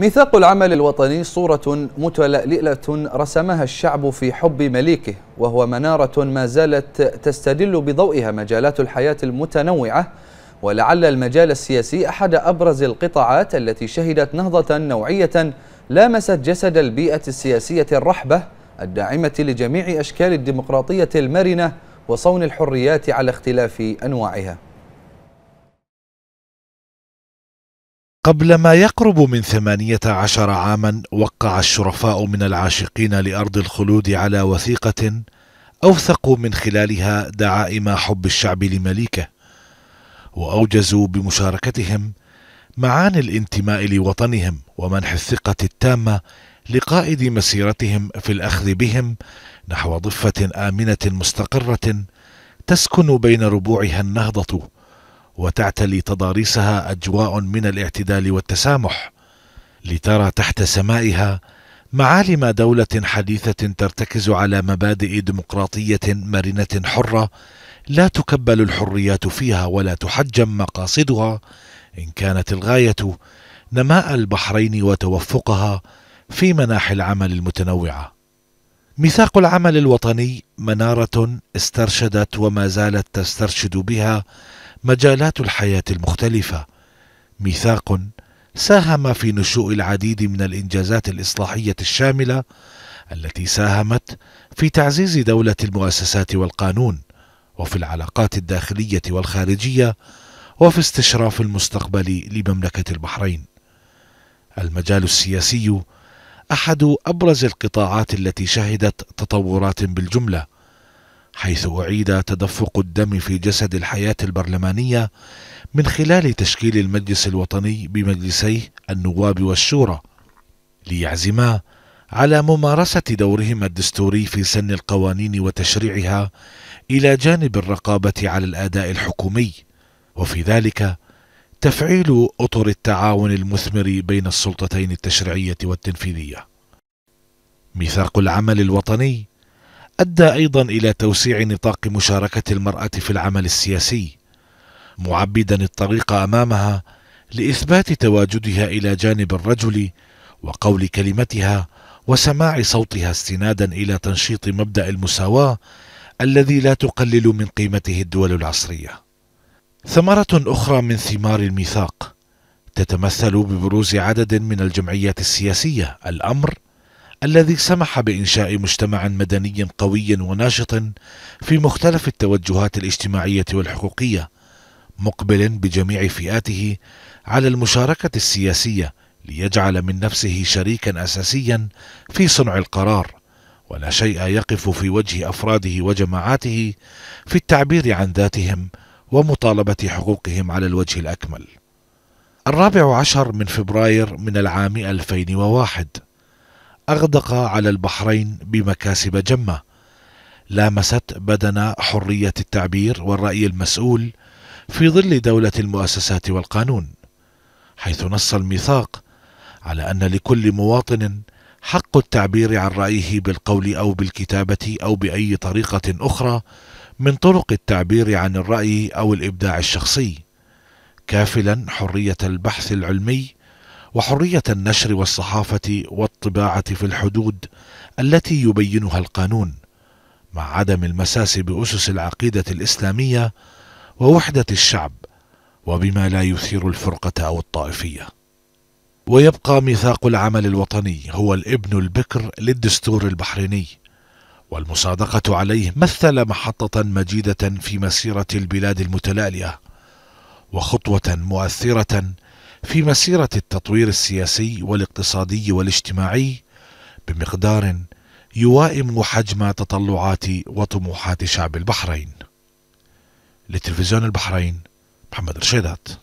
ميثاق العمل الوطني صورة متلألئة رسمها الشعب في حب مليكه وهو منارة ما زالت تستدل بضوئها مجالات الحياة المتنوعة ولعل المجال السياسي أحد أبرز القطاعات التي شهدت نهضة نوعية لامست جسد البيئة السياسية الرحبة الداعمة لجميع أشكال الديمقراطية المرنة وصون الحريات على اختلاف أنواعها قبل ما يقرب من ثمانية عشر عاما وقع الشرفاء من العاشقين لأرض الخلود على وثيقة أوثقوا من خلالها دعائم حب الشعب لمليكه وأوجزوا بمشاركتهم معاني الانتماء لوطنهم ومنح الثقة التامة لقائد مسيرتهم في الأخذ بهم نحو ضفة آمنة مستقرة تسكن بين ربوعها النهضة وتعتلي تضاريسها اجواء من الاعتدال والتسامح لترى تحت سمائها معالم دوله حديثه ترتكز على مبادئ ديمقراطيه مرنه حره لا تكبل الحريات فيها ولا تحجم مقاصدها ان كانت الغايه نماء البحرين وتوفقها في مناحي العمل المتنوعه ميثاق العمل الوطني مناره استرشدت وما زالت تسترشد بها مجالات الحياة المختلفة ميثاق ساهم في نشوء العديد من الإنجازات الإصلاحية الشاملة التي ساهمت في تعزيز دولة المؤسسات والقانون وفي العلاقات الداخلية والخارجية وفي استشراف المستقبل لمملكة البحرين. المجال السياسي أحد أبرز القطاعات التي شهدت تطورات بالجملة حيث أعيد تدفق الدم في جسد الحياة البرلمانية من خلال تشكيل المجلس الوطني بمجلسي النواب والشورى ليعزما على ممارسة دورهما الدستوري في سن القوانين وتشريعها إلى جانب الرقابة على الأداء الحكومي وفي ذلك تفعيل أطر التعاون المثمر بين السلطتين التشريعية والتنفيذية ميثاق العمل الوطني أدى أيضا إلى توسيع نطاق مشاركة المرأة في العمل السياسي معبدا الطريق أمامها لإثبات تواجدها إلى جانب الرجل وقول كلمتها وسماع صوتها استنادا إلى تنشيط مبدأ المساواة الذي لا تقلل من قيمته الدول العصرية ثمرة أخرى من ثمار الميثاق تتمثل ببروز عدد من الجمعيات السياسية الأمر الذي سمح بإنشاء مجتمع مدني قوي وناشط في مختلف التوجهات الاجتماعية والحقوقية مقبل بجميع فئاته على المشاركة السياسية ليجعل من نفسه شريكا أساسيا في صنع القرار ولا شيء يقف في وجه أفراده وجماعاته في التعبير عن ذاتهم ومطالبة حقوقهم على الوجه الأكمل الرابع عشر من فبراير من العام 2001 أغدق على البحرين بمكاسب جمة لامست بدن حرية التعبير والرأي المسؤول في ظل دولة المؤسسات والقانون حيث نص الميثاق على أن لكل مواطن حق التعبير عن رأيه بالقول أو بالكتابة أو بأي طريقة أخرى من طرق التعبير عن الرأي أو الإبداع الشخصي كافلا حرية البحث العلمي وحرية النشر والصحافة والطباعة في الحدود التي يبينها القانون مع عدم المساس بأسس العقيدة الإسلامية ووحدة الشعب وبما لا يثير الفرقة أو الطائفية ويبقى ميثاق العمل الوطني هو الابن البكر للدستور البحريني والمصادقة عليه مثل محطة مجيدة في مسيرة البلاد المتلالية وخطوة مؤثرة في مسيرة التطوير السياسي والاقتصادي والاجتماعي بمقدار يوائم حجم تطلعات وطموحات شعب البحرين لتلفزيون البحرين محمد رشيدات